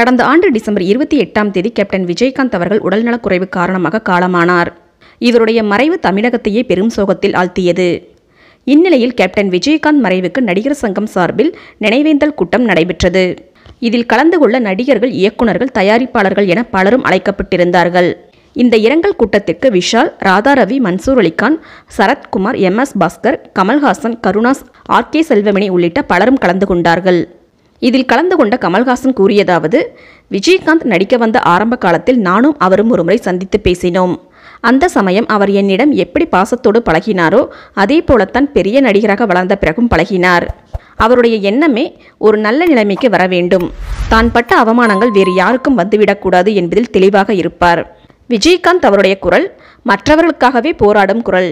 கடந்த ஆண்டு டிசம்பர் இருபத்தி எட்டாம் தேதி கேப்டன் விஜயகாந்த் அவர்கள் உடல்நலக்குறைவு காரணமாக காலமானார் இவருடைய மறைவு தமிழகத்தையே பெரும் சோகத்தில் ஆழ்த்தியது இந்நிலையில் கேப்டன் விஜயகாந்த் மறைவுக்கு நடிகர் சங்கம் சார்பில் நினைவேந்தல் கூட்டம் நடைபெற்றது இதில் கலந்து கொள்ள நடிகர்கள் இயக்குநர்கள் தயாரிப்பாளர்கள் என பலரும் அழைக்கப்பட்டிருந்தார்கள் இந்த இரங்கல் கூட்டத்திற்கு Vishal Radha Ravi Mansoor Ali Khan Sarathkumar M S Bhaskar Kamal Haasan Karunas R K Selvamani உள்ளிட்ட பலரும் கலந்து கொண்டார்கள் இதில் கலந்து கொண்ட கமல்ஹாசன் கூறியதாவது விஜயகாந்த் நடிக்க வந்த ஆரம்ப காலத்தில் நானும் அவரும் ஒருமுறை சந்தித்து பேசினோம் அந்த சமயம் அவர் என்னிடம் எப்படி பாசத்தோடு பழகினாரோ அதே போலத்தான் பெரிய நடிகராக வளர்ந்த பிறகும் பழகினார் அவருடைய எண்ணமே ஒரு நல்ல நிலைமைக்கு வர வேண்டும் தான் பட்ட அவமானங்கள் வேறு யாருக்கும் வந்துவிடக்கூடாது என்பதில் தெளிவாக இருப்பார் விஜயகாந்த் அவருடைய குரல் மற்றவர்களுக்காகவே போராடும் குரல்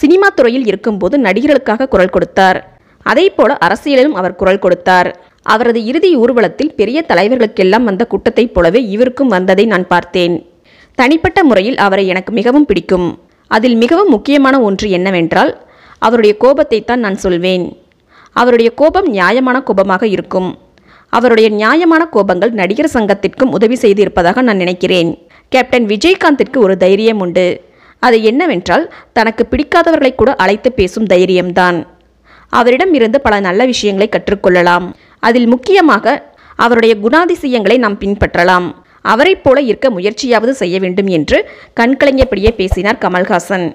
சினிமா துறையில் இருக்கும்போது நடிகர்களுக்காக குரல் கொடுத்தார் அதே போல அரசியலிலும் அவர் குரல் கொடுத்தார் அவரது இறுதி ஊர்வலத்தில் பெரிய தலைவர்களுக்கெல்லாம் வந்த கூட்டத்தைப் போலவே இவருக்கும் வந்ததை நான் பார்த்தேன் தனிப்பட்ட முறையில் அவரை எனக்கு மிகவும் பிடிக்கும் அதில் மிகவும் முக்கியமான ஒன்று என்னவென்றால் அவருடைய கோபத்தை தான் நான் சொல்வேன் அவருடைய கோபம் நியாயமான கோபமாக இருக்கும் அவருடைய நியாயமான கோபங்கள் நடிகர் சங்கத்திற்கும் உதவி செய்து இருப்பதாக நான் நினைக்கிறேன் கேப்டன் விஜயகாந்திற்கு ஒரு தைரியம் உண்டு அது என்னவென்றால் தனக்கு பிடிக்காதவர்களை கூட அழைத்து பேசும் தைரியம்தான் அவரிடம் இருந்து பல நல்ல விஷயங்களை கற்றுக்கொள்ளலாம் அதில் முக்கியமாக அவருடைய குணாதிசயங்களை நாம் பின்பற்றலாம் அவரைப் போல இருக்க முயற்சியாவது செய்ய வேண்டும் என்று கண்கலங்கியபடியே பேசினார் கமல்ஹாசன்